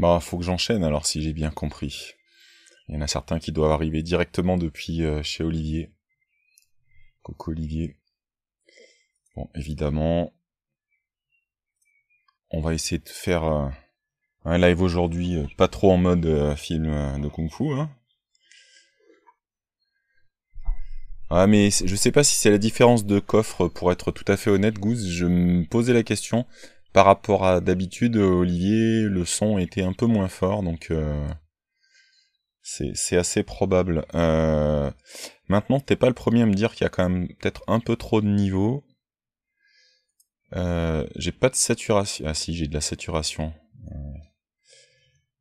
Bah, faut que j'enchaîne alors si j'ai bien compris. Il y en a certains qui doivent arriver directement depuis euh, chez Olivier. Coco Olivier. Bon, évidemment, on va essayer de faire euh, un live aujourd'hui, euh, pas trop en mode film de kung-fu. Hein. Ah mais je sais pas si c'est la différence de coffre pour être tout à fait honnête, Goose. Je me posais la question par rapport à d'habitude, Olivier, le son était un peu moins fort, donc euh, c'est assez probable. Euh, maintenant, t'es pas le premier à me dire qu'il y a quand même peut-être un peu trop de niveau. Euh, j'ai pas de saturation. Ah si, j'ai de la saturation.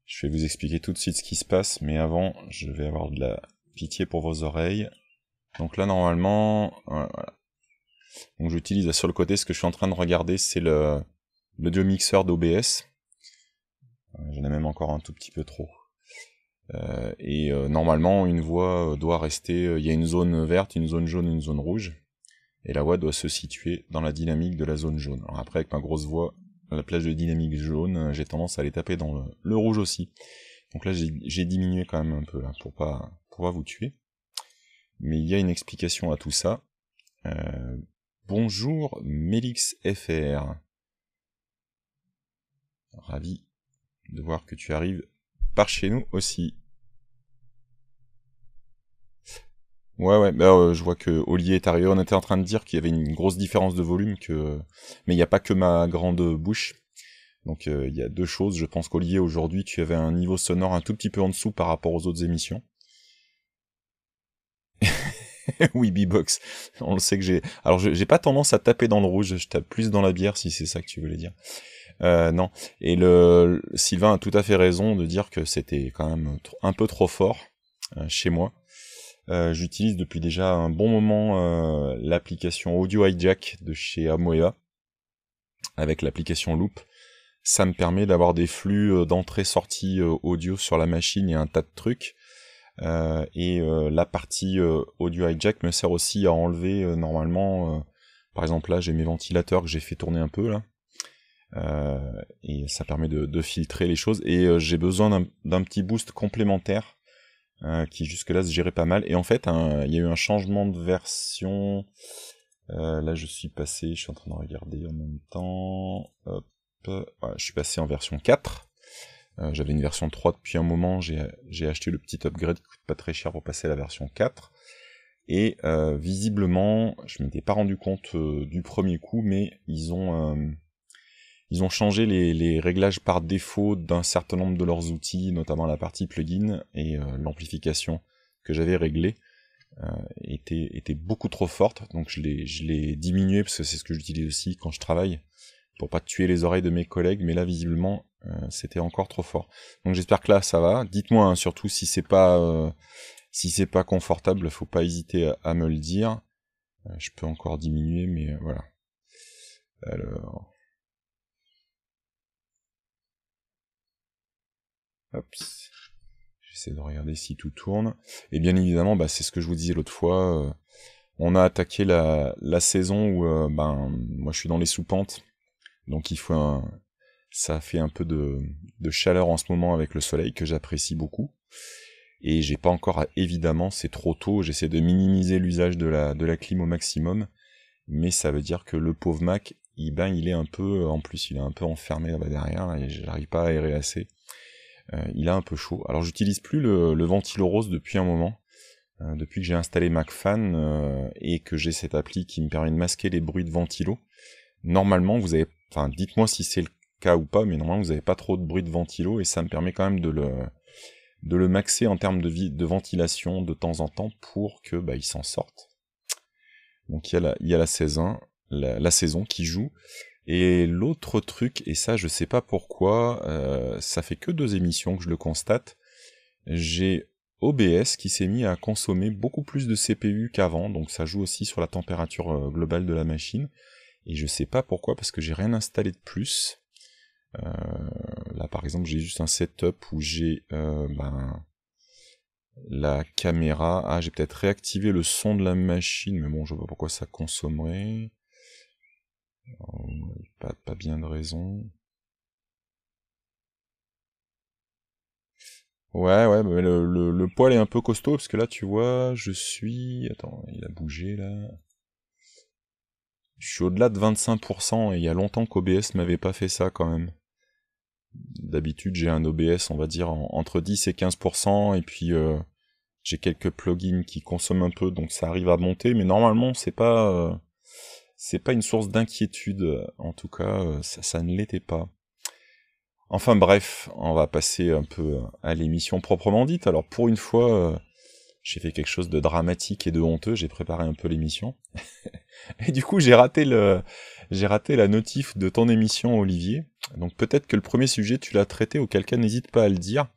Je vais vous expliquer tout de suite ce qui se passe, mais avant, je vais avoir de la pitié pour vos oreilles. Donc là, normalement, Donc j'utilise sur le côté, ce que je suis en train de regarder, c'est le, l'audio mixeur d'OBS. Euh, j'en ai même encore un tout petit peu trop. Euh, et euh, normalement, une voix doit rester. Il y a une zone verte, une zone jaune, une zone rouge. Et la voix doit se situer dans la dynamique de la zone jaune. Alors après, avec ma grosse voix, la plage de dynamique jaune, j'ai tendance à les taper dans le, rouge aussi. Donc là, j'ai diminué quand même un peu là pour pas pour pas vous tuer. Mais il y a une explication à tout ça. bonjour Melix FR. Ravi de voir que tu arrives par chez nous aussi. Ouais, ouais, bah, euh, je vois que Oli est arrivé. On était en train de dire qu'il y avait une grosse différence de volume, que... mais il n'y a pas que ma grande bouche. Donc euh, il y a deux choses. Je pense qu'Olier aujourd'hui, tu avais un niveau sonore un tout petit peu en dessous par rapport aux autres émissions. oui, B-Box. On le sait que j'ai. Alors j'ai pas tendance à taper dans le rouge, je tape plus dans la bière si c'est ça que tu voulais dire. Euh, non. Et le, Sylvain a tout à fait raison de dire que c'était quand même un peu trop fort euh, chez moi. Euh, j'utilise depuis déjà un bon moment l'application Audio Hijack de chez Amoeba avec l'application Loop. Ça me permet d'avoir des flux d'entrée-sortie audio sur la machine et un tas de trucs. et la partie audio hijack me sert aussi à enlever normalement, par exemple là j'ai mes ventilateurs que j'ai fait tourner un peu là, euh, et ça permet de, filtrer les choses. Et euh, j'ai besoin d'un petit boost complémentaire euh, qui jusque-là se gérait pas mal. Et en fait, il y a eu un changement de version. là, je suis passé, je suis en train de regarder en même temps. je suis passé en version 4. J'avais une version 3 depuis un moment, j'ai acheté le petit upgrade qui coûte pas très cher pour passer à la version 4. Et visiblement, je m'étais pas rendu compte du premier coup, mais ils ont ils ont changé les, réglages par défaut d'un certain nombre de leurs outils, notamment la partie plugin et euh, l'amplification que j'avais réglée euh, était, était beaucoup trop forte, donc je l'ai, diminué parce que c'est ce que j'utilise aussi quand je travaille pour pas tuer les oreilles de mes collègues, mais là visiblement euh, c'était encore trop fort. Donc j'espère que là ça va. Dites-moi hein, surtout si c'est pas euh, si c'est pas confortable, faut pas hésiter à, à me le dire. je peux encore diminuer, mais voilà. Alors. J'essaie de regarder si tout tourne. Et bien évidemment, bah, c'est ce que je vous disais l'autre fois. Euh, on a attaqué la, saison où euh, ben, moi je suis dans les soupentes. Donc il faut ça fait un peu de, chaleur en ce moment avec le soleil que j'apprécie beaucoup. Et j'ai pas encore, évidemment, c'est trop tôt, j'essaie de minimiser l'usage de la, de la clim au maximum. Mais ça veut dire que le pauvre Mac, il, ben, il est un peu, en plus, il est un peu enfermé derrière et n'arrive pas à aérer assez. Euh, il a un peu chaud. Alors j'utilise plus le, ventilo rose depuis un moment. Euh, depuis que j'ai installé MacFan euh, et que j'ai cette appli qui me permet de masquer les bruits de ventilo. Normalement, vous avez. Enfin, dites-moi si c'est le cas ou pas, mais normalement vous n'avez pas trop de bruit de ventilo et ça me permet quand même de le, de le maxer en termes de, de ventilation de temps en temps pour que bah, il s'en sorte. Donc il y a la, saison qui joue. Et l'autre truc, et ça je sais pas pourquoi, euh, ça fait que deux émissions que je le constate, j'ai OBS qui s'est mis à consommer beaucoup plus de CPU qu'avant, donc ça joue aussi sur la température euh, globale de la machine. Et je sais pas pourquoi, parce que j'ai rien installé de plus. Euh, là par exemple j'ai juste un setup où j'ai ben, la caméra. Ah j'ai peut-être réactivé le son de la machine, mais bon je vois pas pourquoi ça consommerait. Pas, bien de raison. Ouais, ouais, mais le, poil est un peu costaud, parce que là, tu vois, je suis... Attends, il a bougé, là. Je suis au-delà de 25%, et il y a longtemps qu'OBS m'avait pas fait ça, quand même. D'habitude, j'ai un OBS, on va dire, entre 10 et 15%, et puis euh, j'ai quelques plugins qui consomment un peu, donc ça arrive à monter, mais normalement, c'est pas... Euh, c'est pas une source d'inquiétude, euh, en tout cas, euh, ça, ne l'était pas. Enfin bref, on va passer un peu euh, à l'émission proprement dite. Alors pour une fois, j'ai fait quelque chose de dramatique et de honteux, j'ai préparé un peu l'émission. et du coup, j'ai raté le j'ai raté la notif de ton émission Olivier. Donc peut-être que le premier sujet tu l'as traité ou quelqu'un n'hésite pas à le dire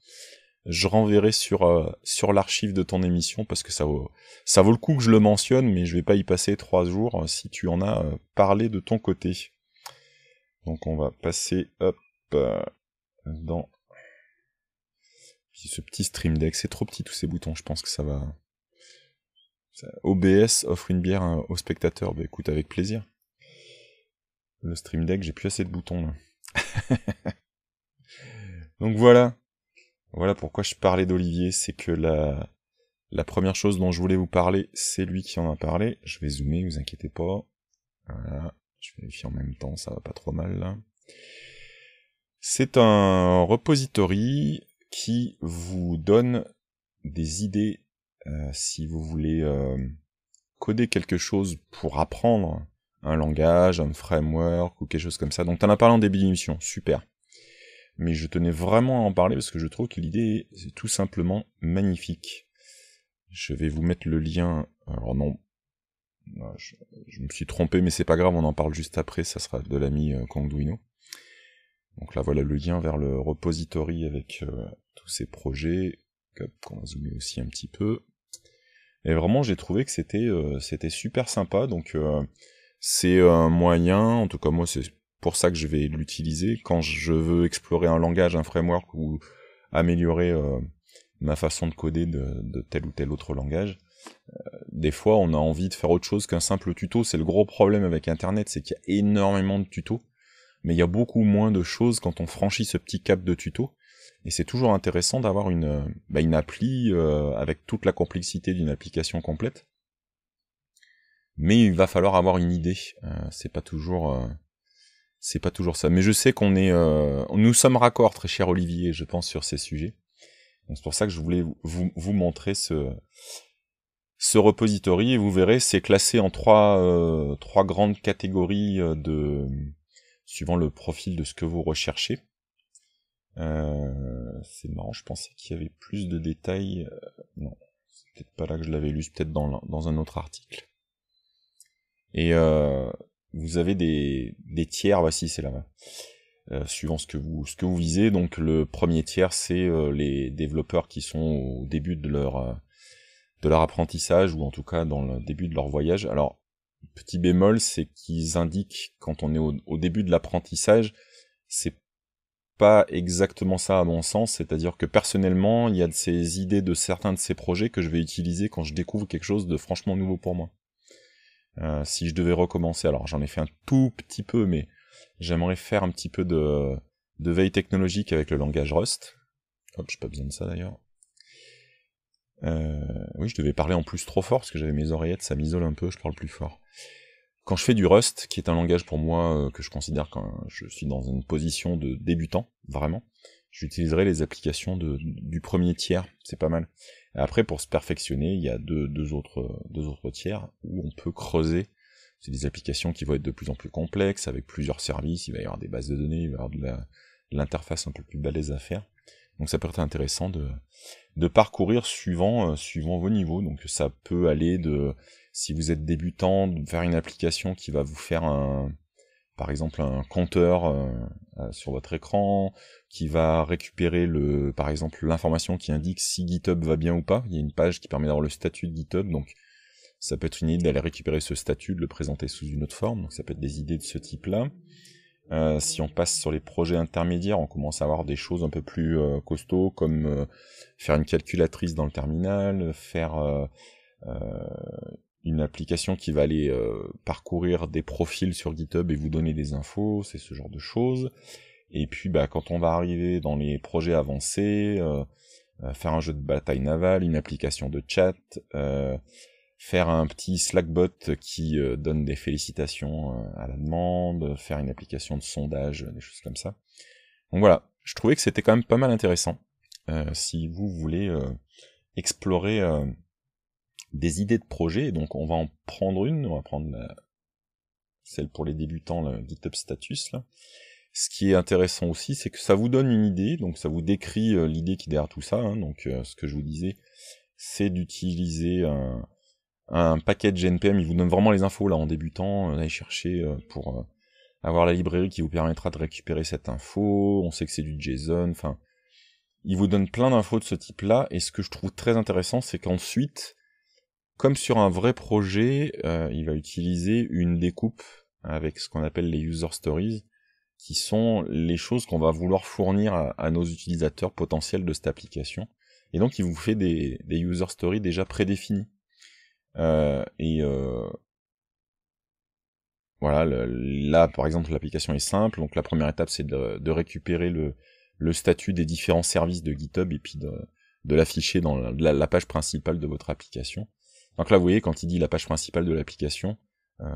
je renverrai sur euh, sur l'archive de ton émission parce que ça vaut ça vaut le coup que je le mentionne, mais je vais pas y passer trois jours euh, si tu en as euh, parlé de ton côté. Donc on va passer hop dans ce petit stream deck. C'est trop petit tous ces boutons. Je pense que ça va. OBS offre une bière hein, aux spectateurs. Bah écoute avec plaisir. Le stream deck, j'ai plus assez de boutons là. Donc voilà, voilà pourquoi je parlais d'Olivier, c'est que la, la première chose dont je voulais vous parler, c'est lui qui en a parlé. Je vais zoomer, vous inquiétez pas. Voilà, je vérifie en même temps, ça va pas trop mal C'est un repository qui vous donne des idées euh, si vous voulez euh, coder quelque chose pour apprendre un langage, un framework ou quelque chose comme ça. Donc tu en as parlé en début d'émission, super mais je tenais vraiment à en parler parce que je trouve que l'idée est tout simplement magnifique. Je vais vous mettre le lien. Alors non, je, me suis trompé, mais c'est pas grave, on en parle juste après. Ça sera de l'ami Conduino. Euh, Donc là, voilà le lien vers le repository avec euh, tous ces projets. on va zoomer aussi un petit peu. Et vraiment, j'ai trouvé que c'était euh, super sympa. Donc c'est un moyen, en tout cas moi, c'est pour ça que je vais l'utiliser quand je veux explorer un langage, un framework ou améliorer euh, ma façon de coder de, tel ou tel autre langage. Euh, des fois, on a envie de faire autre chose qu'un simple tuto. C'est le gros problème avec Internet, c'est qu'il y a énormément de tutos, mais il y a beaucoup moins de choses quand on franchit ce petit cap de tuto. Et c'est toujours intéressant d'avoir une, euh, bah, une appli avec toute la complexité d'une application complète. Mais il va falloir avoir une idée. c'est pas toujours c'est pas toujours ça. Mais je sais qu'on est, euh, nous sommes raccords, très cher Olivier, je pense, sur ces sujets. c'est pour ça que je voulais vous, vous montrer ce, ce repository. Et vous verrez, c'est classé en trois, euh, trois grandes catégories euh, de, suivant le profil de ce que vous recherchez. Euh, c'est marrant, je pensais qu'il y avait plus de détails. Non, c'est peut-être pas là que je l'avais lu, c'est peut-être dans, dans un autre article. Et euh, vous avez des, tiers, voici c'est là-bas, euh, suivant ce que vous ce que vous visez. Donc le premier tiers, c'est euh, les développeurs qui sont au début de leur euh, de leur apprentissage ou en tout cas dans le début de leur voyage. Alors petit bémol, c'est qu'ils indiquent quand on est au, au début de l'apprentissage, c'est pas exactement ça à mon sens, c'est-à-dire que personnellement, il y a de ces idées de certains de ces projets que je vais utiliser quand je découvre quelque chose de franchement nouveau pour moi. Euh, si je devais recommencer, alors j'en ai fait un tout petit peu, mais j'aimerais faire un petit peu de, veille technologique avec le langage Rust. Hop, j'ai pas besoin de ça d'ailleurs. Euh, oui, je devais parler en plus trop fort parce que j'avais mes oreillettes, ça m'isole un peu, je parle plus fort. Quand je fais du Rust, qui est un langage pour moi euh, que je considère quand je suis dans une position de débutant, vraiment, j'utiliserai les applications de, du premier tiers, c'est pas mal. après, pour se perfectionner, il y a deux, deux, autres, deux autres tiers où on peut creuser. C'est des applications qui vont être de plus en plus complexes, avec plusieurs services, il va y avoir des bases de données, il va y avoir de l'interface un peu plus balèze à faire. Donc ça peut être intéressant de, de parcourir suivant, euh, suivant vos niveaux. Donc ça peut aller de, si vous êtes débutant, de faire une application qui va vous faire un, par exemple un compteur euh, euh, sur votre écran qui va récupérer le, par exemple l'information qui indique si GitHub va bien ou pas. Il y a une page qui permet d'avoir le statut de GitHub, donc ça peut être une idée d'aller récupérer ce statut, de le présenter sous une autre forme, donc ça peut être des idées de ce type-là. Euh, si on passe sur les projets intermédiaires, on commence à avoir des choses un peu plus costauds, comme faire une calculatrice dans le terminal, faire une application qui va aller euh, parcourir des profils sur GitHub et vous donner des infos, c'est ce genre de choses. Et puis bah, quand on va arriver dans les projets avancés, euh, euh, faire un jeu de bataille navale, une application de chat, faire un petit Slackbot qui donne des félicitations à la demande, faire une application de sondage, des choses comme ça. Donc voilà, je trouvais que c'était quand même pas mal intéressant. si vous voulez explorer des idées de projet. donc on va en prendre une, on va prendre celle pour les débutants, le GitHub Status. Là. Ce qui est intéressant aussi, c'est que ça vous donne une idée, donc ça vous décrit euh, l'idée qui est derrière tout ça. Hein. donc euh, ce que je vous disais, c'est d'utiliser un, un de NPM. Il vous donne vraiment les infos là en débutant. Euh, allez chercher euh, pour avoir la librairie qui vous permettra de récupérer cette info. On sait que c'est du JSON. Enfin, il vous donne plein d'infos de ce type-là. Et ce que je trouve très intéressant, c'est qu'ensuite, comme sur un vrai projet, euh, il va utiliser une découpe avec ce qu'on appelle les user stories, qui sont les choses qu'on va vouloir fournir à, nos utilisateurs potentiels de cette application. Et donc il vous fait des, user stories déjà prédéfinis. Euh, et euh, voilà, là par exemple l'application est simple, donc la première étape c'est de, récupérer le, statut des différents services de GitHub et puis de, l'afficher dans la, page principale de votre application. Donc là, vous voyez, quand il dit la page principale de l'application, euh,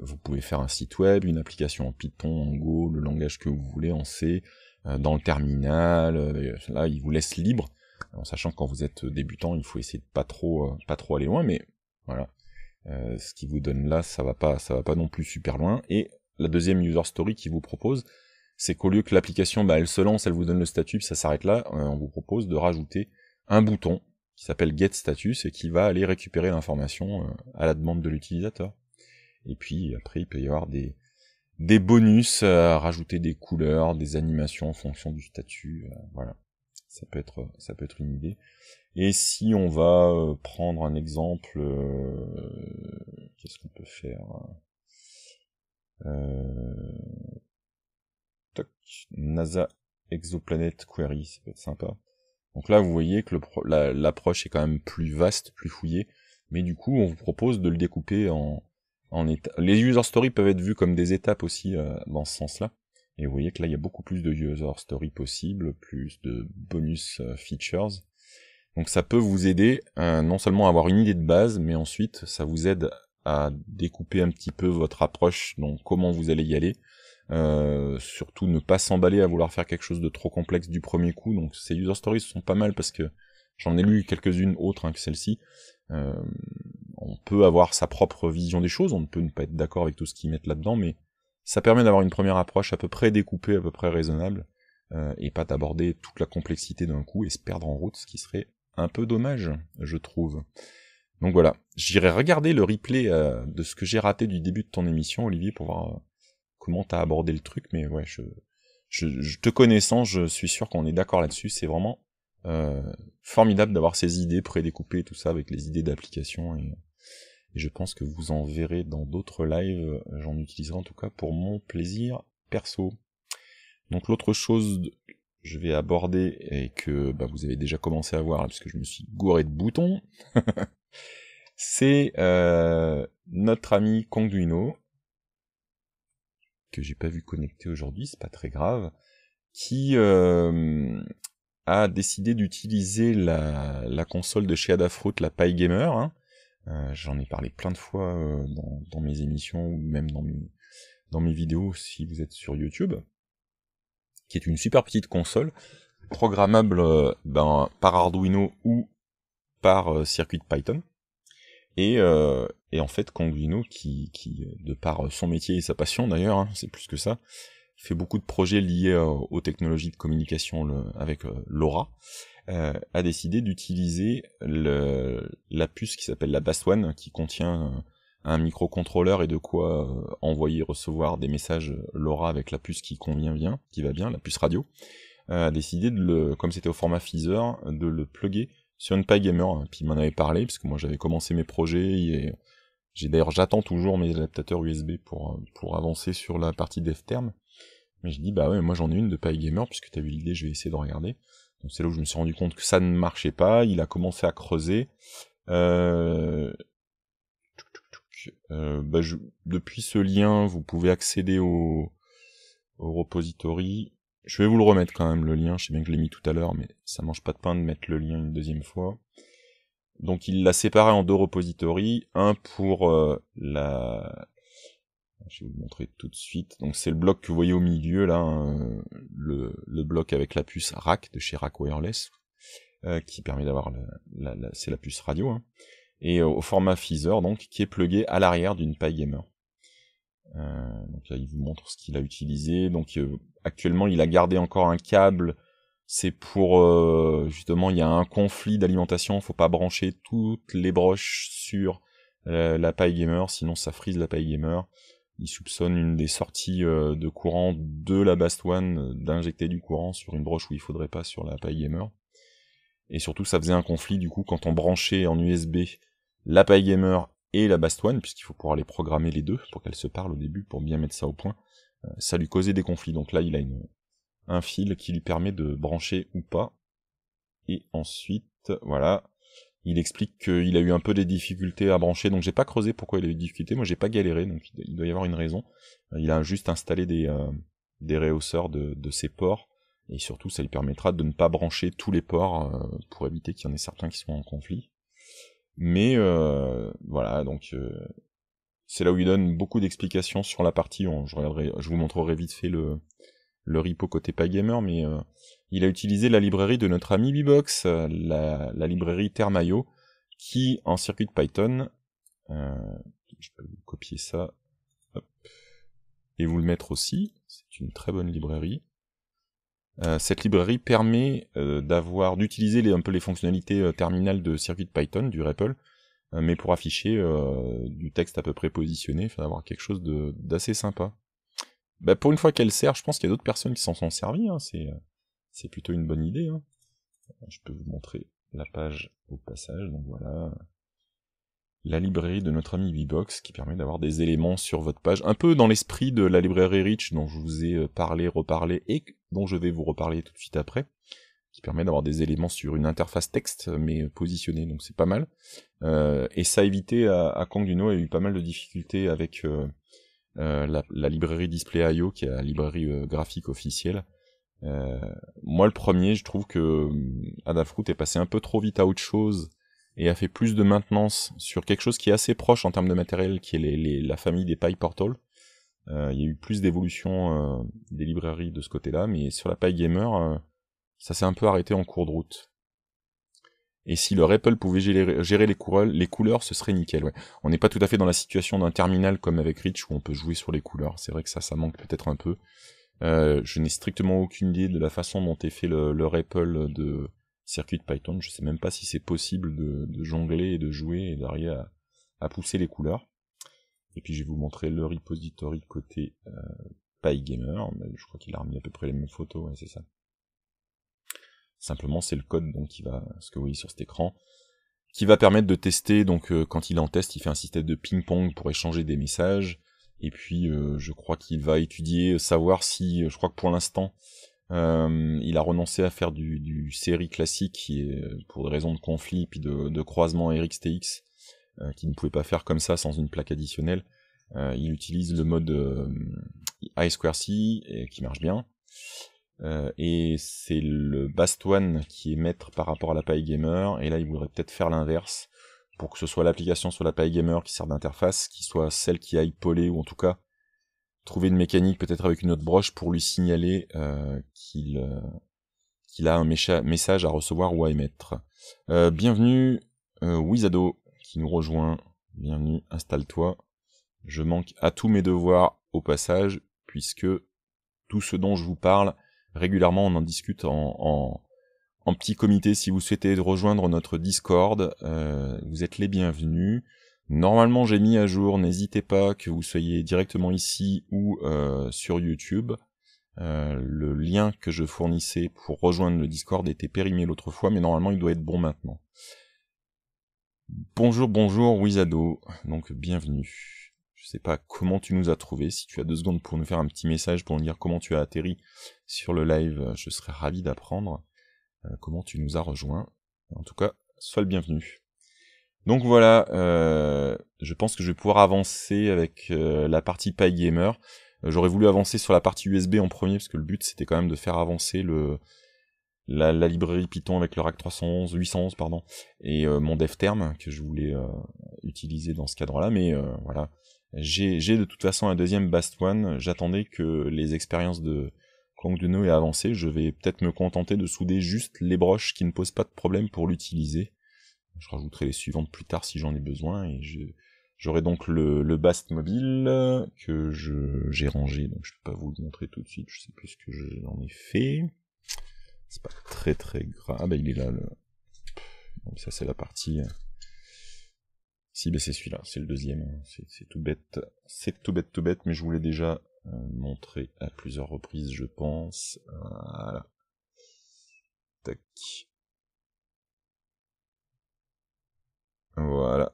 vous pouvez faire un site web, une application en Python, en Go, le langage que vous voulez, en C, euh, dans le terminal. Euh, là, il vous laisse libre, en sachant que quand vous êtes débutant, il faut essayer de pas trop, pas trop aller loin, mais voilà. ce qui vous donne là, ça va pas, ça va pas non plus super loin. Et la deuxième user story qu'il vous propose, c'est qu'au lieu que l'application, bah, elle se lance, elle vous donne le statut, puis ça s'arrête là, on vous propose de rajouter un bouton qui s'appelle getStatus et qui va aller récupérer l'information euh, à la demande de l'utilisateur. Et puis après, il peut y avoir des, des bonus, à rajouter des couleurs, des animations en fonction du statut. Euh, voilà, ça peut être ça peut être une idée. Et si on va euh, prendre un exemple, qu'est-ce qu'on peut faire hein, Toc, NASA Exoplanet Query, ça peut être sympa. Donc là, vous voyez que l'approche est quand même plus vaste, plus fouillée. Mais du coup, on vous propose de le découper en, étapes. Les user stories peuvent être vues comme des étapes aussi euh, dans ce sens-là. Et vous voyez que là, il y a beaucoup plus de user stories possibles, plus de bonus euh, features. Donc ça peut vous aider euh, non seulement à avoir une idée de base, mais ensuite ça vous aide à découper un petit peu votre approche, donc comment vous allez y aller, euh, surtout ne pas s'emballer à vouloir faire quelque chose de trop complexe du premier coup. Donc ces user stories sont pas mal parce que j'en ai lu quelques-unes autres hein, que celle-ci. Euh, on peut avoir sa propre vision des choses, on ne peut ne pas être d'accord avec tout ce qu'ils mettent là-dedans, mais ça permet d'avoir une première approche à peu près découpée, à peu près raisonnable, euh, et pas d'aborder toute la complexité d'un coup et se perdre en route, ce qui serait un peu dommage, je trouve. Donc voilà, j'irai regarder le replay de ce que j'ai raté du début de ton émission, Olivier, pour voir comment t'as abordé le truc, mais ouais, je, je, te connaissant, je suis sûr qu'on est d'accord là-dessus. C'est vraiment euh, formidable d'avoir ces idées prédécoupées, tout ça, avec les idées d'application. Et, je pense que vous en verrez dans d'autres lives. J'en utiliserai en tout cas pour mon plaisir perso. Donc l'autre chose que je vais aborder et que bah, vous avez déjà commencé à voir, hein, puisque je me suis gouré de boutons, c'est euh, notre ami Kongduino que j'ai pas vu connecter aujourd'hui, c'est pas très grave, qui euh, a décidé d'utiliser la, la, console de chez Adafruit, la Pi Gamer. Hein. Euh, j'en ai parlé plein de fois euh, dans, mes émissions ou même dans mes, dans mes vidéos si vous êtes sur YouTube, qui est une super petite console programmable ben, par Arduino ou par circuit Python. Euh, et, en fait, Canguino, qui, de par son métier et sa passion d'ailleurs, hein, c'est plus que ça, fait beaucoup de projets liés euh, aux technologies de communication avec euh, Laura, a décidé d'utiliser la puce qui s'appelle la One, qui contient un microcontrôleur et de quoi envoyer envoyer recevoir des messages LoRa avec la puce qui convient bien, qui va bien, la puce radio, a décidé de le, comme c'était au format Feezer, de le plugger sur une PyGamer, gamer, hein, puis il m'en avait parlé, parce que moi j'avais commencé mes projets, et j'ai d'ailleurs j'attends toujours mes adaptateurs USB pour, euh, pour avancer sur la partie term. Mais je dis bah ouais, moi j'en ai une de PyGamer, gamer, puisque t'as vu l'idée, je vais essayer de regarder. Donc c'est là où je me suis rendu compte que ça ne marchait pas, il a commencé à creuser. Euh, euh, bah, depuis ce lien, vous pouvez accéder au, au repository je vais vous le remettre quand même, le lien. Je sais bien que je l'ai mis tout à l'heure, mais ça mange pas de pain de mettre le lien une deuxième fois. Donc il l'a séparé en deux repositories, un pour euh, la... Je vais vous le montrer tout de suite. Donc c'est le bloc que vous voyez au milieu, là, hein, le, bloc avec la puce rack de chez Rack Wireless, euh, qui permet d'avoir... La, c'est la puce radio, hein, et au format Feather, donc, qui est plugué à l'arrière d'une paille gamer. Euh, donc là, il vous montre ce qu'il a utilisé. Donc euh, actuellement, il a gardé encore un câble. C'est pour euh, justement, il y a un conflit d'alimentation. Il Faut pas brancher toutes les broches sur la paille gamer, sinon ça frise la paille gamer. Il soupçonne une des sorties de courant de la Bast d'injecter du courant sur une broche où il faudrait pas sur la paille gamer. Et surtout, ça faisait un conflit du coup quand on branchait en USB la paille gamer et la Bastoine, puisqu'il faut pouvoir les programmer les deux pour qu'elles se parlent au début, pour bien mettre ça au point, euh, ça lui causait des conflits. Donc là, il a une, un fil qui lui permet de brancher ou pas. Et ensuite, voilà, il explique qu'il a eu un peu des difficultés à brancher, donc j'ai pas creusé pourquoi il a eu des difficultés. Moi, j'ai pas galéré, donc il doit y avoir une raison. Euh, il a juste installé des, euh, des réhausseurs de, de, ses ports, et surtout, ça lui permettra de ne pas brancher tous les ports pour éviter qu'il y en ait certains qui soient en conflit. Mais euh, voilà, donc euh, c'est là où il donne beaucoup d'explications sur la partie. je vous montrerai vite fait le le repo côté pas gamer, mais euh, il a utilisé la librairie de notre ami Bibox, la, librairie Thermaio, qui en circuit de Python, je peux vous copier ça et vous le mettre aussi. C'est une très bonne librairie. Euh, cette librairie permet euh, d'avoir d'utiliser un peu les fonctionnalités euh, terminales de circuit de Python, du REPL, mais pour afficher du texte à peu près positionné, enfin d'avoir quelque chose d'assez sympa. Bah, pour une fois qu'elle sert, je pense qu'il y a d'autres personnes qui s'en sont servies, hein. c'est plutôt une bonne idée. Hein. Je peux vous montrer la page au passage, donc voilà, la librairie de notre ami Vbox qui permet d'avoir des éléments sur votre page, un peu dans l'esprit de la librairie Rich dont je vous ai euh, parlé, reparlé et dont je vais vous reparler tout de suite après, qui permet d'avoir des éléments sur une interface texte mais euh, positionnée, donc c'est pas mal. Euh, et ça a évité à, à Kanguno, il y a eu pas mal de difficultés avec la, la, librairie Display.io qui est la librairie graphique officielle. moi le premier, je trouve que Adafruit est passé un peu trop vite à autre chose et a fait plus de maintenance sur quelque chose qui est assez proche en termes de matériel, qui est la famille des Pi Portal. Euh, il y a eu plus d'évolution euh, des librairies de ce côté-là, mais sur la paille Gamer, euh, ça s'est un peu arrêté en cours de route. Et si le Apple pouvait gérer, les, couleurs, ce serait nickel. Ouais. On n'est pas tout à fait dans la situation d'un terminal comme avec Rich où on peut jouer sur les couleurs. C'est vrai que ça, ça manque peut-être un peu. je n'ai strictement aucune idée de la façon dont est fait le, Ripple Apple de, circuit de Python. Je sais même pas si c'est possible de, jongler et de jouer et d'arriver à, pousser les couleurs. Et puis je vais vous montrer le repository côté euh, PyGamer. Je crois qu'il a remis à peu près les mêmes photos, ouais, c'est ça. Simplement c'est le code donc qui va, ce que vous voyez sur cet écran, qui va permettre de tester. Donc euh, quand il en teste, il fait un système de ping-pong pour échanger des messages. Et puis euh, je crois qu'il va étudier, savoir si, euh, je crois que pour l'instant, euh, il a renoncé à faire du, série classique qui est euh, pour des raisons de conflit puis de, de croisement RXTX, tx euh, qu'il ne pouvait pas faire comme ça sans une plaque additionnelle. il utilise le mode I2C et, qui marche bien. et c'est le Bastone qui est maître par rapport à la Paille Gamer. Et là, il voudrait peut-être faire l'inverse pour que ce soit l'application sur la Paille Gamer qui sert d'interface, qui soit celle qui aille poler ou en tout cas trouver une mécanique peut-être avec une autre broche pour lui signaler euh, euh, qu'il a un message à recevoir ou à émettre. Euh, bienvenue Wizado qui nous rejoint. Bienvenue, installe-toi. Je manque à tous mes devoirs au passage puisque tout ce dont je vous parle régulièrement on en discute en, en, en petit comité. Si vous souhaitez rejoindre notre Discord, vous êtes les bienvenus. Normalement j'ai mis à jour, n'hésitez pas que vous soyez directement ici ou euh, sur YouTube. Euh, le lien que je fournissais pour rejoindre le Discord était périmé l'autre fois, mais normalement il doit être bon maintenant. Bonjour, bonjour, Wizado, donc bienvenue. Je sais pas comment tu nous as trouvé, si tu as deux secondes pour nous faire un petit message pour nous dire comment tu as atterri sur le live, je serais ravi d'apprendre euh, comment tu nous as rejoint. En tout cas, sois le bienvenu. Donc voilà, euh, je pense que je vais pouvoir avancer avec euh, la partie PyGamer. Euh, j'aurais voulu avancer sur la partie USB en premier, parce que le but c'était quand même de faire avancer le, la, librairie Python avec le rack 311, 811, pardon, et mon DevTerm que je voulais utiliser dans ce cadre-là. Mais voilà, j'ai de toute façon un deuxième Bast One. J'attendais que les expériences de Clank Duno aient avancé. Je vais peut-être me contenter de souder juste les broches qui ne posent pas de problème pour l'utiliser je rajouterai les suivantes plus tard si j'en ai besoin. Et j'aurai donc le, Bast mobile que j'ai rangé, donc je peux pas vous le montrer tout de suite. Je ne sais plus ce que j'en ai fait. C'est pas très très grave. Ah bah, il est là. Donc ça c'est la partie. Euh, si bah, c'est celui-là, c'est le deuxième. Hein. C'est tout bête, c'est tout bête, tout bête, mais je voulais l'ai déjà euh, montré à plusieurs reprises, je pense. Voilà. Tac. Voilà.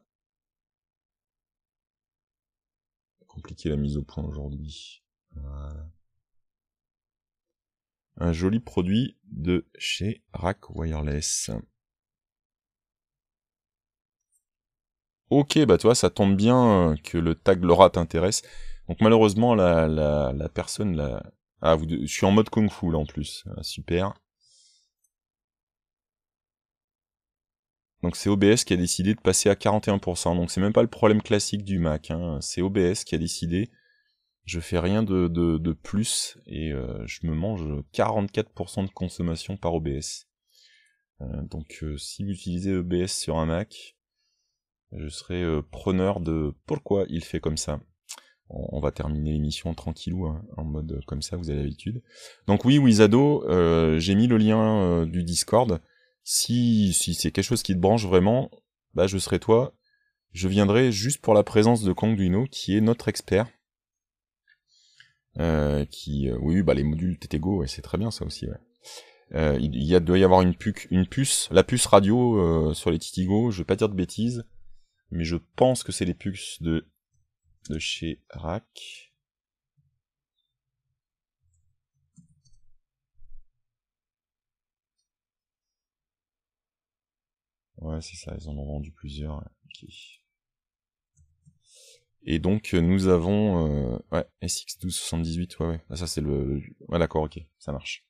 Compliqué la mise au point aujourd'hui. Voilà. Un joli produit de chez Rack Wireless. Ok, bah toi, ça tombe bien euh, que le tag Laura t'intéresse. Donc malheureusement, la, la, la personne Ah, vous, je suis en mode Kung Fu là en plus. Ah, super. Donc c'est OBS qui a décidé de passer à 41%. Donc c'est même pas le problème classique du Mac. Hein. C'est OBS qui a décidé. Je fais rien de, de, de plus et euh, je me mange 44% de consommation par OBS. Euh, donc euh, si si utilisez OBS sur un Mac, je serais preneur de pourquoi il fait comme ça. On, va terminer l'émission tranquillou, hein, en mode comme ça, vous avez l'habitude. Donc oui, Wizado, j'ai mis le lien du Discord si, si c'est quelque chose qui te branche vraiment, bah je serai toi. Je viendrai juste pour la présence de Kong Duino, qui est notre expert. Euh, qui, euh, oui, bah les modules TTGO, c'est très bien ça aussi. Ouais. Euh, il, y a, doit y avoir une, puce. une puce, la puce radio sur les Tétégo, Je vais pas dire de bêtises, mais je pense que c'est les puces de de chez Rack. Ouais, c'est ça, ils en ont vendu plusieurs. Et donc, euh, nous avons... Euh, ouais, SX1278, ouais, ouais. Ah, ça, c'est le... Ouais, d'accord, ok, ça marche.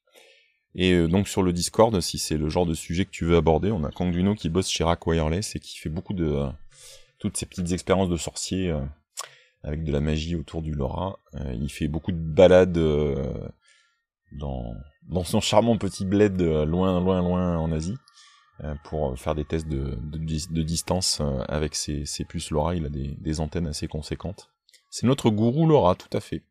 Et euh, donc sur le Discord, si c'est le genre de sujet que tu veux aborder, on a Kangduno qui bosse chez Rack Wireless et qui fait beaucoup de... toutes ces petites expériences de sorcier avec de la magie autour du Laura. il fait beaucoup de balades dans, dans son charmant petit bled loin, loin, loin en Asie. Euh, pour euh, faire des tests de, distance euh, avec ses, puces LoRa. Il a des, antennes assez conséquentes. C'est notre gourou LoRa, tout à fait.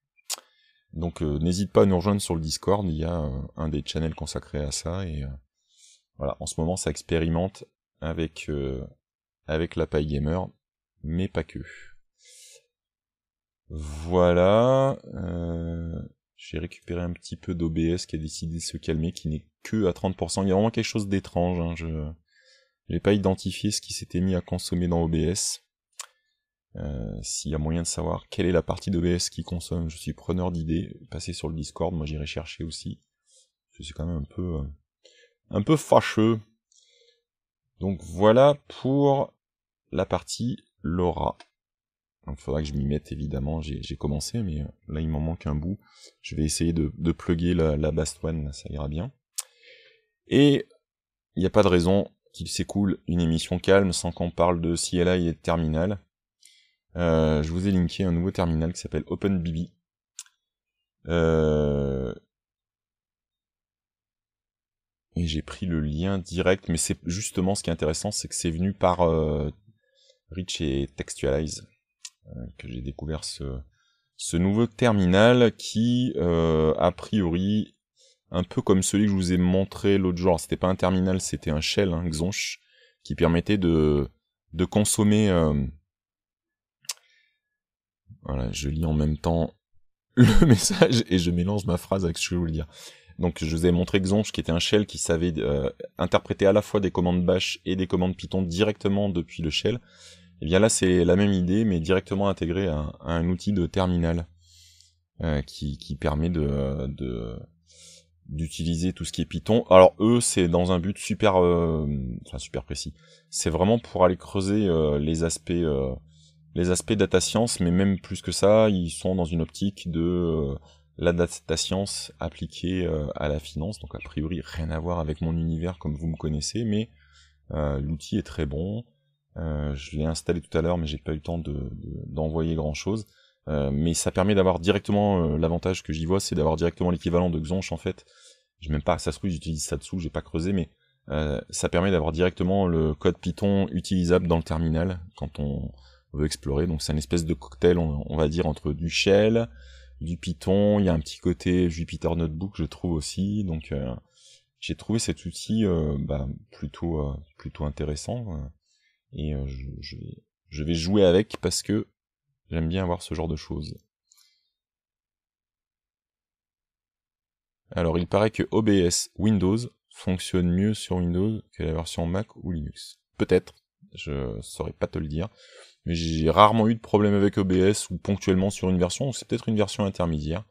Donc n'hésite pas à nous rejoindre sur le Discord, il y a un des channels consacrés à ça. Et voilà, en ce moment ça expérimente avec, avec la paille gamer, mais pas que. Voilà. J'ai récupéré un petit peu d'OBS qui a décidé de se calmer, qui n'est que à 30%. Il y a vraiment quelque chose d'étrange. Hein. Je n'ai pas identifié ce qui s'était mis à consommer dans OBS. Euh, s'il y a moyen de savoir quelle est la partie d'OBS qui consomme, je suis preneur d'idées. Passez sur le Discord, moi j'irai chercher aussi. C'est quand même un peu, euh, un peu fâcheux. Donc voilà pour la partie Laura. il faudra que je m'y mette évidemment, j'ai commencé, mais euh, là il m'en manque un bout. Je vais essayer de, de plugger la, la Bastone, ça ira bien. Et il n'y a pas de raison qu'il s'écoule une émission calme sans qu'on parle de CLI et de terminal. Euh, je vous ai linké un nouveau terminal qui s'appelle OpenBB. Euh, et j'ai pris le lien direct, mais c'est justement ce qui est intéressant, c'est que c'est venu par euh, Rich et Textualize que j'ai découvert ce nouveau terminal qui, a priori, un peu comme celui que je vous ai montré l'autre jour. C'était pas un terminal, c'était un shell, un hein, Xonch, qui permettait de, de consommer. Euh, voilà, je lis en même temps le message et je mélange ma phrase avec ce que je voulais dire. Donc je vous ai montré Xonch qui était un shell qui savait euh, interpréter à la fois des commandes bash et des commandes Python directement depuis le shell. Et eh bien là c'est la même idée mais directement intégré à, un outil de terminal euh, qui, qui, permet de, de d'utiliser tout ce qui est Python. Alors eux, c'est dans un but super, euh, enfin super précis. C'est vraiment pour aller creuser euh, les aspects, euh, les aspects data science, mais même plus que ça, ils sont dans une optique de la data science appliquée à la finance. Donc a priori, rien à voir avec mon univers comme vous me connaissez, mais l'outil est très bon. je l'ai installé tout à l'heure, mais j'ai pas eu le temps d'envoyer grand chose. Euh, mais ça permet d'avoir directement euh, l'avantage que j'y vois, c'est d'avoir directement l'équivalent de Xonch en fait. J'ai même pas, ça se trouve j'utilise ça dessous, j'ai pas creusé, mais euh, ça permet d'avoir directement le code Python utilisable dans le terminal quand on veut explorer. Donc c'est une espèce de cocktail, on, va dire, entre du shell, du Python, il y a un petit côté Jupyter Notebook, je trouve aussi. Donc j'ai trouvé cet outil bah, plutôt plutôt intéressant et je, je, vais jouer avec parce que J'aime bien avoir ce genre de choses. Alors, il paraît que OBS Windows fonctionne mieux sur Windows que la version Mac ou Linux. Peut-être, je saurais pas te le dire. Mais j'ai rarement eu de problème avec OBS ou ponctuellement sur une version, c'est peut-être une version intermédiaire.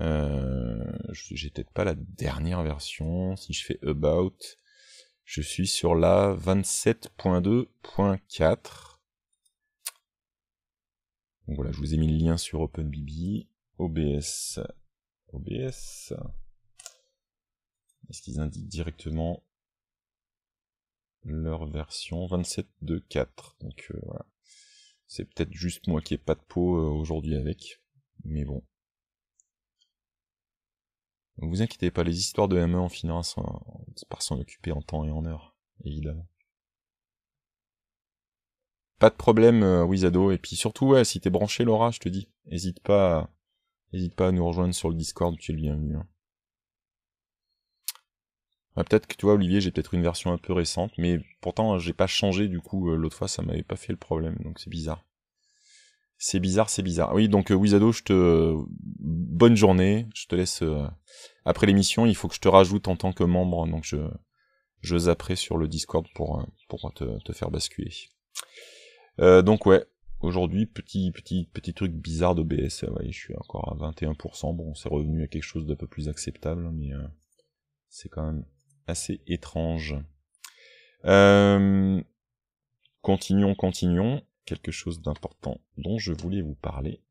Euh, j'ai peut-être pas la dernière version. Si je fais About, je suis sur la 27.2.4. Donc voilà, je vous ai mis le lien sur OpenBB, OBS, OBS. Est-ce qu'ils indiquent directement leur version 27.2.4 Donc euh, voilà, c'est peut-être juste moi qui ai pas de peau euh, aujourd'hui avec, mais bon. Vous inquiétez pas, les histoires de ME, en finance par s'en occuper en temps et en heure, évidemment pas de problème, euh, Wizado. Et puis surtout, ouais, si t'es branché, Laura, je te dis, hésite pas, hésite pas à nous rejoindre sur le Discord, tu es le bienvenu. Hein. Ah, peut-être que tu vois, Olivier, j'ai peut-être une version un peu récente, mais pourtant, j'ai pas changé du coup. Euh, l'autre fois, ça m'avait pas fait le problème, donc c'est bizarre. C'est bizarre, c'est bizarre. Oui, donc euh, Wizado, je te bonne journée. Je te laisse après l'émission. Il faut que je te rajoute en tant que membre, donc je je zapperai sur le Discord pour pour te faire basculer. Euh, donc ouais, aujourd'hui, petit, petit, petit truc bizarre d'OBS, je suis encore à 21%, bon, c'est revenu à quelque chose d'un peu plus acceptable, hein, mais euh, c'est quand même assez étrange. Euh, continuons, continuons, quelque chose d'important dont je voulais vous parler.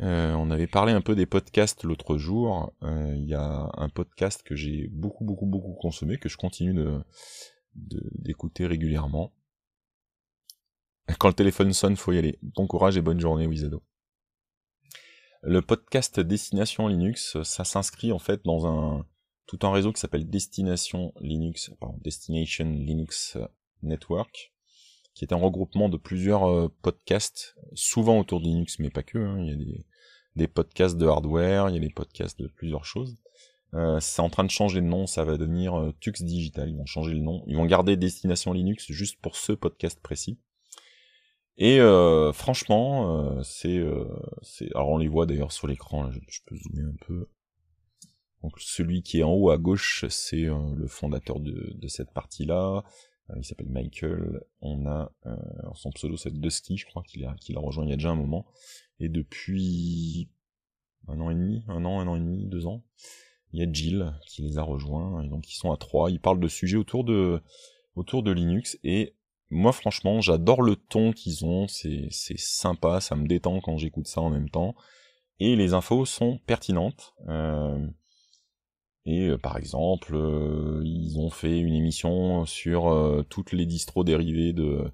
on avait parlé un peu des podcasts l'autre jour. Il y a un podcast que j'ai beaucoup beaucoup beaucoup consommé, que je continue de d'écouter régulièrement, quand le téléphone sonne, faut y aller. Bon courage et bonne journée, Wizado. Le podcast Destination Linux, ça s'inscrit en fait dans un tout un réseau qui s'appelle Destination Linux, Destination Linux euh, Network, qui est un regroupement de plusieurs euh, podcasts, souvent autour de Linux, mais pas que. Hein. Il y a des, podcasts de hardware, il y a des podcasts de plusieurs choses. Euh, c'est en train de changer de nom, ça va devenir Tux Digital. Ils vont changer le nom. Ils vont garder Destination Linux juste pour ce podcast précis. Et euh, franchement, euh, euh, c'est, alors on les voit d'ailleurs sur l'écran. je, peux zoomer un peu. Donc celui qui est en haut à gauche, c'est le fondateur de, cette partie-là. il s'appelle Michael. On a son pseudo, c'est Dusty, je crois qu'il a, qu'il a rejoint il y a déjà un moment. Et depuis un an et demi, un an, un an et demi, deux ans, il y a Jill qui les a rejoints. Et donc ils sont à trois. Ils parlent de sujets autour de autour de Linux et moi, franchement, j'adore le ton qu'ils ont, c'est sympa, ça me détend quand j'écoute ça en même temps. Et les infos sont pertinentes. Euh, et euh, par exemple, euh, ils ont fait une émission sur toutes les distros dérivées de,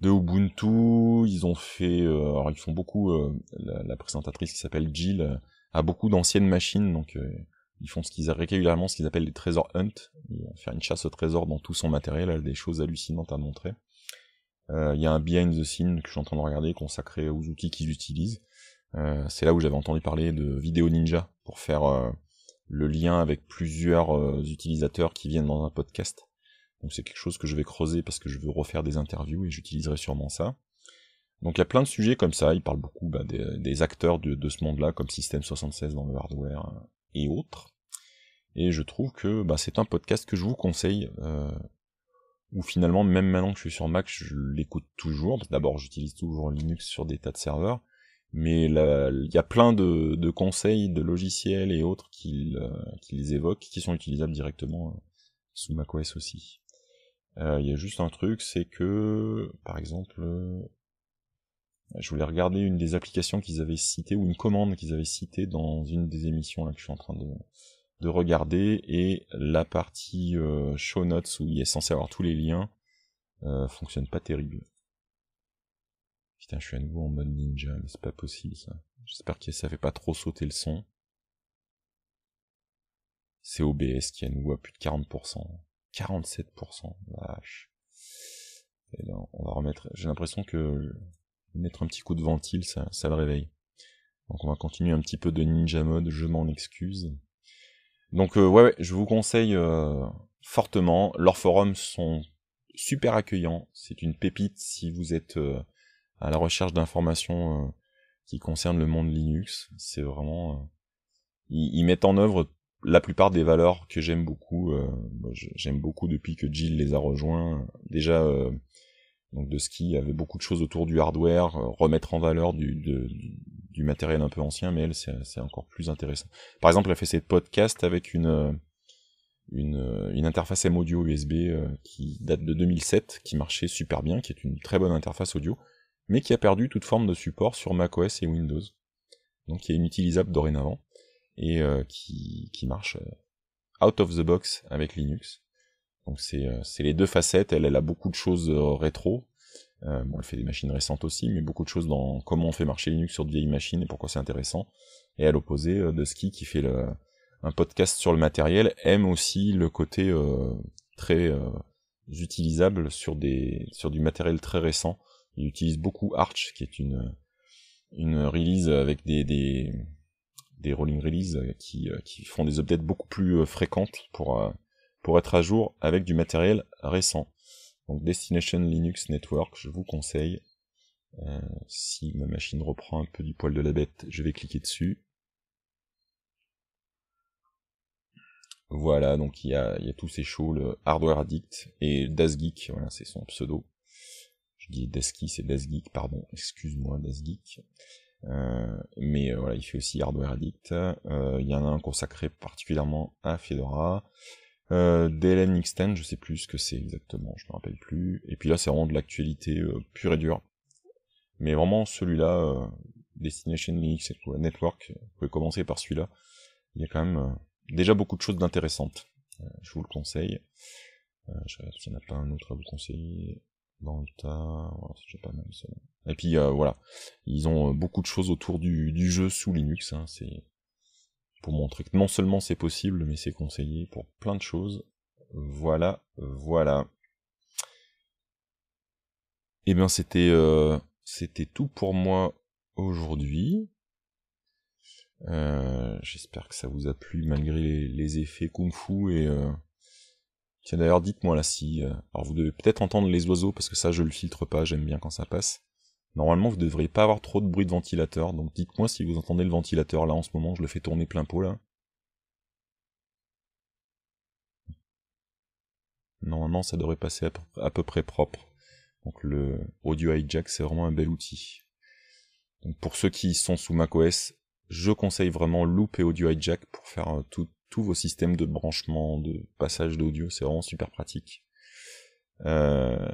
de Ubuntu. Ils ont fait, alors ils font beaucoup. La, la, présentatrice qui s'appelle Jill a beaucoup d'anciennes machines, donc ils font ce qu'ils régulièrement ce qu'ils appellent les trésors hunt. Ils vont faire une chasse au trésor dans tout son matériel, elle a des choses hallucinantes à montrer. Euh, il y a un behind the scene que je suis en train de regarder consacré aux outils qu'ils utilisent. Euh, c'est là où j'avais entendu parler de Vidéo Ninja pour faire euh, le lien avec plusieurs utilisateurs qui viennent dans un podcast. Donc c'est quelque chose que je vais creuser parce que je veux refaire des interviews et j'utiliserai sûrement ça. Donc il y a plein de sujets comme ça, Ils parlent beaucoup bah, des, acteurs de, de ce monde-là, comme System 76 dans le hardware, et autres. Et je trouve que bah, c'est un podcast que je vous conseille, euh, où finalement, même maintenant que je suis sur Mac, je l'écoute toujours. D'abord, j'utilise toujours Linux sur des tas de serveurs, mais il y a plein de, conseils, de logiciels et autres qu'ils euh, les évoquent, qui sont utilisables directement euh, sous macOS aussi. Euh, il y a juste un truc, c'est que, par exemple, je voulais regarder une des applications qu'ils avaient citées ou une commande qu'ils avaient citée dans une des émissions là que je suis en train de, de regarder et la partie euh, show notes où il est censé avoir tous les liens euh, fonctionne pas terrible. Putain, je suis à nouveau en mode ninja, mais c'est pas possible ça. J'espère que ça fait pas trop sauter le son. C'est OBS qui est à nouveau à plus de 40%. 47%, vache. Et là, on va remettre. J'ai l'impression que mettre un petit coup de ventile, ça, ça le réveille. Donc on va continuer un petit peu de ninja mode, je m'en excuse. Donc euh, ouais, je vous conseille euh, fortement. Leurs forums sont super accueillants. C'est une pépite si vous êtes euh, à la recherche d'informations qui concernent le monde Linux. C'est vraiment... Ils, ils, mettent en œuvre la plupart des valeurs que j'aime beaucoup. Bah, j'aime beaucoup depuis que Jill les a rejoints. Déjà donc de ce qui avait beaucoup de choses autour du hardware, euh, remettre en valeur du, matériel un peu ancien, mais elle, c'est encore plus intéressant. Par exemple, elle a fait ses podcasts avec une, euh, euh, une, interface M audio USB qui date de 2007, qui marchait super bien, qui est une très bonne interface audio, mais qui a perdu toute forme de support sur macOS et Windows. Donc qui est inutilisable dorénavant, et qui, qui marche out of the box avec Linux. Donc euh, c'est les deux facettes. Elle, elle a beaucoup de choses euh, rétro. Euh, bon, elle fait des machines récentes aussi, mais beaucoup de choses dans comment on fait marcher Linux sur de vieilles machines et pourquoi c'est intéressant. Et à l'opposé euh, de Ski qui fait un podcast sur le matériel, aime aussi le côté très utilisable sur, des, sur du matériel très récent. Il utilise beaucoup Arch, qui est une, une release avec des, des, des rolling releases qui, qui font des updates beaucoup plus fréquentes pour pour être à jour avec du matériel récent. Donc Destination Linux Network, je vous conseille. Euh, si ma machine reprend un peu du poil de la bête, je vais cliquer dessus. Voilà, donc il y a, tous ces shows, le Hardware Addict et DasGeek, voilà, c'est son pseudo. Je dis Daski, c'est DasGeek, pardon, excuse-moi, DasGeek. Euh, mais euh, voilà, il fait aussi Hardware Addict. il y en a un consacré particulièrement à Fedora euh, DLN je je sais plus ce que c'est exactement, je me rappelle plus. Et puis là, c'est vraiment de l'actualité euh, pure et dure. Mais vraiment, celui-là, euh, Destination Linux Network, euh, vous pouvez commencer par celui-là. Il y a quand même déjà beaucoup de choses d'intéressantes. je vous le conseille. je pas s'il en a pas un autre à vous conseiller. Dans le tas, Et puis voilà, ils ont beaucoup de choses autour du, jeu sous Linux. Hein, c'est montrer que non seulement c'est possible, mais c'est conseillé pour plein de choses. Voilà, voilà. Eh bien, c'était euh, c'était tout pour moi aujourd'hui. Euh, j'espère que ça vous a plu malgré les, effets kung-fu et euh, tiens d'ailleurs dites-moi là si alors vous devez peut-être entendre les oiseaux parce que ça je le filtre pas j'aime bien quand ça passe Normalement, vous ne devriez pas avoir trop de bruit de ventilateur, donc dites-moi si vous entendez le ventilateur. Là, en ce moment, je le fais tourner plein pot, là. Normalement, ça devrait passer à peu près propre. Donc le Audio Hijack, c'est vraiment un bel outil. pour ceux qui sont sous macOS, je conseille vraiment Loop et Audio Hijack pour faire euh, tous vos systèmes de branchement, de passage d'audio, c'est vraiment super pratique. Euh,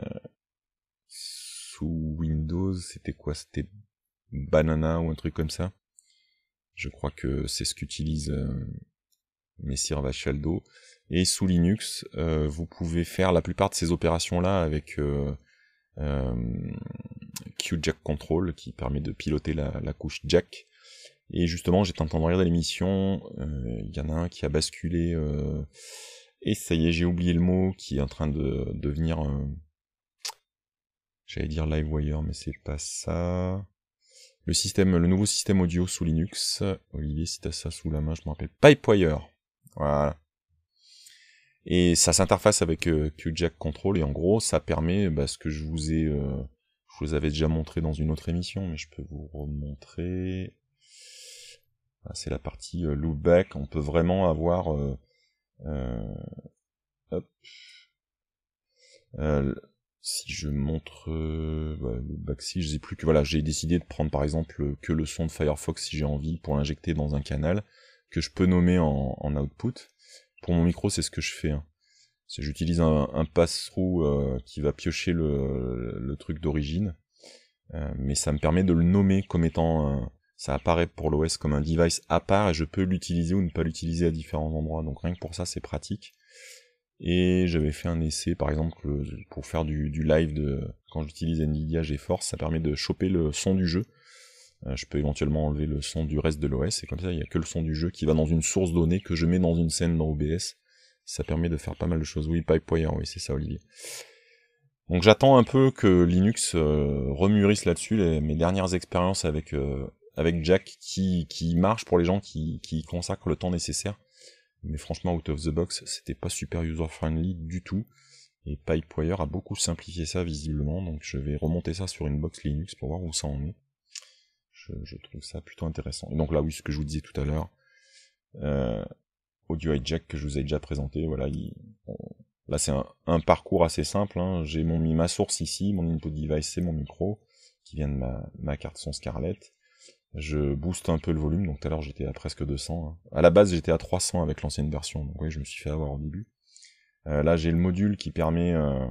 Windows, c'était quoi C'était Banana ou un truc comme ça. Je crois que c'est ce qu'utilise euh, Messire Vachaldo. Et sous Linux, euh, vous pouvez faire la plupart de ces opérations-là avec euh, euh, QJack Control, qui permet de piloter la, la couche Jack. Et justement, j'étais en train de regarder l'émission, euh, il y en a un qui a basculé, et ça y est, j'ai oublié le mot, qui est en train de devenir J'allais dire LiveWire, mais c'est pas ça. Le système, le nouveau système audio sous Linux. Olivier, si t'as ça sous la main, je me rappelle. Pipewire. Voilà. Et ça s'interface avec euh, QJack Control et en gros, ça permet bah, ce que je vous ai, euh, je vous avais déjà montré dans une autre émission, mais je peux vous remontrer. Ah, c'est la partie euh, loopback. On peut vraiment avoir, hop, si je montre euh, bah, je sais plus que voilà, j'ai décidé de prendre par exemple que le son de Firefox si j'ai envie pour l'injecter dans un canal que je peux nommer en, output. Pour mon micro, c'est ce que je fais. Hein. J'utilise un, pass-through euh, qui va piocher le, truc d'origine, euh, mais ça me permet de le nommer comme étant, ça apparaît pour l'OS comme un device à part et je peux l'utiliser ou ne pas l'utiliser à différents endroits. Donc rien que pour ça, c'est pratique. Et j'avais fait un essai, par exemple, pour faire du, live de quand j'utilise Nvidia GeForce, ça permet de choper le son du jeu. Euh, je peux éventuellement enlever le son du reste de l'OS et comme ça, il n'y a que le son du jeu qui va dans une source donnée que je mets dans une scène dans OBS. Ça permet de faire pas mal de choses. Oui, Pipewire, oui, c'est ça, Olivier. Donc j'attends un peu que Linux euh, remurisse là-dessus mes dernières expériences avec euh, avec Jack qui, qui marche pour les gens qui consacrent le temps nécessaire mais franchement, out of the box, c'était pas super user-friendly du tout. Et Pipewire a beaucoup simplifié ça visiblement, donc je vais remonter ça sur une box Linux pour voir où ça en est. Je, trouve ça plutôt intéressant. Et donc là, oui, ce que je vous disais tout à l'heure, euh, Audio Hijack que je vous ai déjà présenté, voilà, là c'est un, parcours assez simple. Hein. J'ai mon ma source ici, mon input device c'est mon micro qui vient de ma, ma carte son Scarlett je booste un peu le volume. Donc tout à l'heure j'étais à presque 200. Hein. À la base j'étais à 300 avec l'ancienne version, donc oui je me suis fait avoir au début. Euh, là j'ai le module qui permet, euh...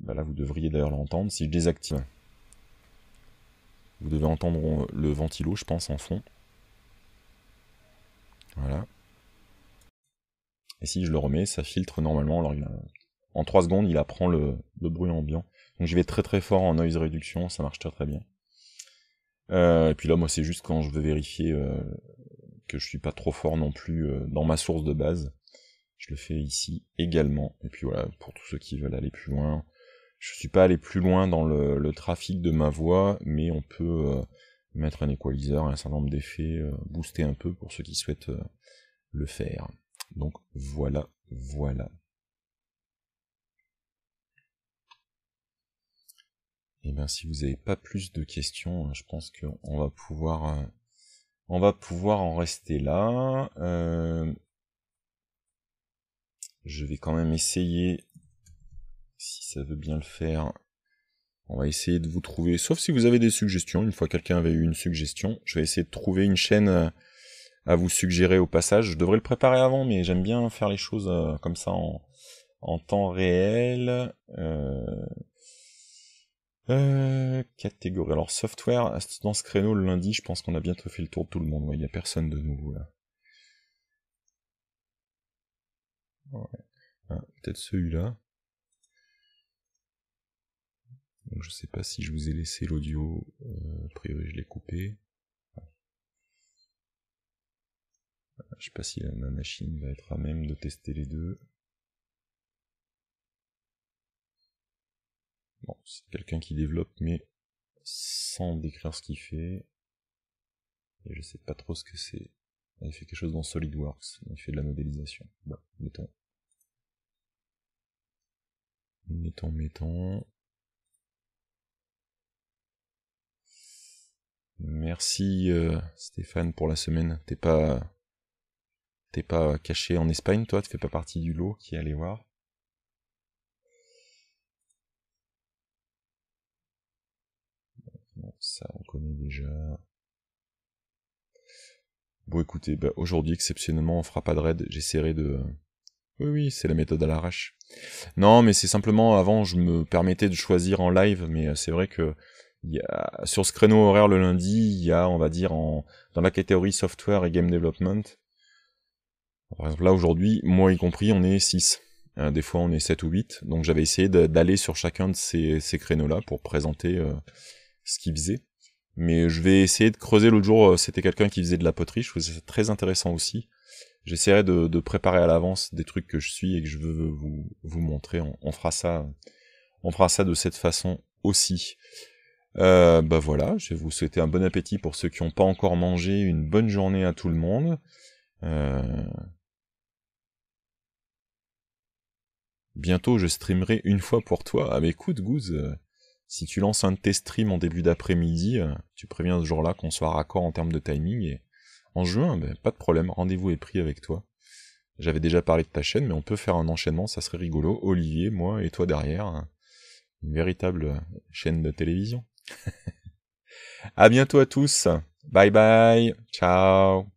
Bah là vous devriez d'ailleurs l'entendre, si je désactive, vous devez entendre le ventilo je pense en fond. Voilà. Et si je le remets, ça filtre normalement. en 3 secondes il apprend le, le bruit ambiant. Donc je vais très très fort en noise réduction, ça marche très très bien. Euh, et puis là, moi, c'est juste quand je veux vérifier euh, que je suis pas trop fort non plus euh, dans ma source de base. Je le fais ici également. Et puis voilà, pour tous ceux qui veulent aller plus loin, je ne suis pas allé plus loin dans le, le trafic de ma voix, mais on peut mettre un equalizer, un certain nombre d'effets, booster un peu pour ceux qui souhaitent le faire. Donc voilà, voilà. Et eh bien si vous n'avez pas plus de questions, hein, je pense qu'on va pouvoir euh, on va pouvoir en rester là. Euh, je vais quand même essayer, si ça veut bien le faire, on va essayer de vous trouver, sauf si vous avez des suggestions, une fois quelqu'un avait eu une suggestion, je vais essayer de trouver une chaîne euh, à vous suggérer au passage. Je devrais le préparer avant, mais j'aime bien faire les choses comme ça en, temps réel. Euh, catégorie. Alors software, dans ce créneau le lundi, je pense qu'on a bientôt fait le tour de tout le monde. Il n'y a personne de nouveau là. Ah, peut-être celui-là. Je ne sais pas si je vous ai laissé l'audio. Euh, a priori, je l'ai coupé. Ah. Je sais pas si la, ma machine va être à même de tester les deux. Bon, c'est quelqu'un qui développe, mais sans décrire ce qu'il fait. Et je sais pas trop ce que c'est. Il fait quelque chose dans SolidWorks. Il fait de la modélisation. Bon, mettons. Mettons, mettons. Merci euh, Stéphane pour la semaine. T'es pas, t'es pas caché en Espagne, toi. Tu fais pas partie du lot qui est allé voir. Ça, on connaît déjà. Bon, écoutez, bah, aujourd'hui, exceptionnellement, on ne fera pas de raid. J'essaierai de... Oui, oui, c'est la méthode à l'arrache. Non, mais c'est simplement, avant, je me permettais de choisir en live, mais euh, c'est vrai que sur ce créneau horaire le lundi, il y a, on va dire, dans la catégorie software et game development, par exemple, là aujourd'hui, moi y compris, on est 6. Euh, des fois, on est 7 ou 8. Donc, j'avais essayé d'aller sur chacun de ces, créneaux-là pour présenter euh, ce qu'il faisait. Mais je vais essayer de creuser. L'autre jour, euh, c'était quelqu'un qui faisait de la poterie. Je trouvais ça très intéressant aussi. J'essaierai de, préparer à l'avance des trucs que je suis et que je veux vous, montrer. On, fera ça, on fera ça de cette façon aussi. Euh, bah voilà, je vais vous souhaiter un bon appétit pour ceux qui n'ont pas encore mangé. Une bonne journée à tout le monde. Euh... Bientôt, je streamerai une fois pour toi. Ah mais écoute, Goose si tu lances un test stream en début d'après-midi, euh, tu préviens ce jour-là qu'on soit raccord en termes de timing. Et en juin, ben, pas de problème, rendez-vous est pris avec toi. J'avais déjà parlé de ta chaîne, mais on peut faire un enchaînement, ça serait rigolo. Olivier, moi et toi derrière. Hein. Une véritable euh, chaîne de télévision. à bientôt à tous. Bye bye. Ciao.